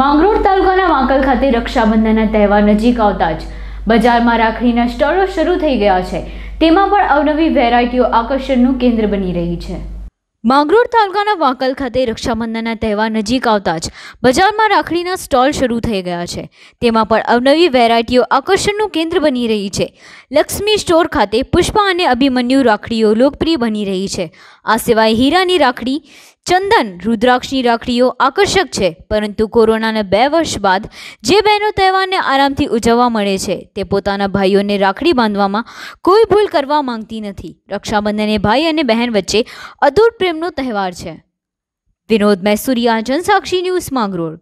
માંગરોળ તાલુકાના વાંકલ ખાતે રક્ષાબંધનના તહેવાર નજીક આવતા જ બજારમાં રાખડીના સ્ટોલો શરૂ થઈ ગયા છે તેમાં પણ અવનવી વેરાયટીઓ આકર્ષણનું કેન્દ્ર બની રહી છે માંગરોળ તાલુકાના વાંકલ ખાતે રક્ષાબંધનના તહેવાર નજીક આવતા જ બજારમાં રાખડીના સ્ટોલ શરૂ થઈ ગયા છે તેમાં પણ અવનવી વેરાયટીઓ આકર્ષણનું કેન્દ્ર બની રહી છે લક્ષ્મી સ્ટોર ખાતે પુષ્પા અને અભિમન્યુ રાખડીઓ લોકપ્રિય બની રહી છે આ સિવાય હીરાની રાખડી ચંદન રુદ્રાક્ષની રાખડીઓ આકર્ષક છે પરંતુ કોરોનાના બે વર્ષ બાદ જે બહેનો તહેવારને આરામથી ઉજવવા મળે છે તે પોતાના ભાઈઓને રાખડી બાંધવામાં કોઈ ભૂલ કરવા માંગતી નથી રક્ષાબંધન એ ભાઈ અને બહેન વચ્ચે અતૂટ પ્રેમનો તહેવાર છે વિનોદ મૈસુરિયા જનસાક્ષી ન્યૂઝ માંગરોળ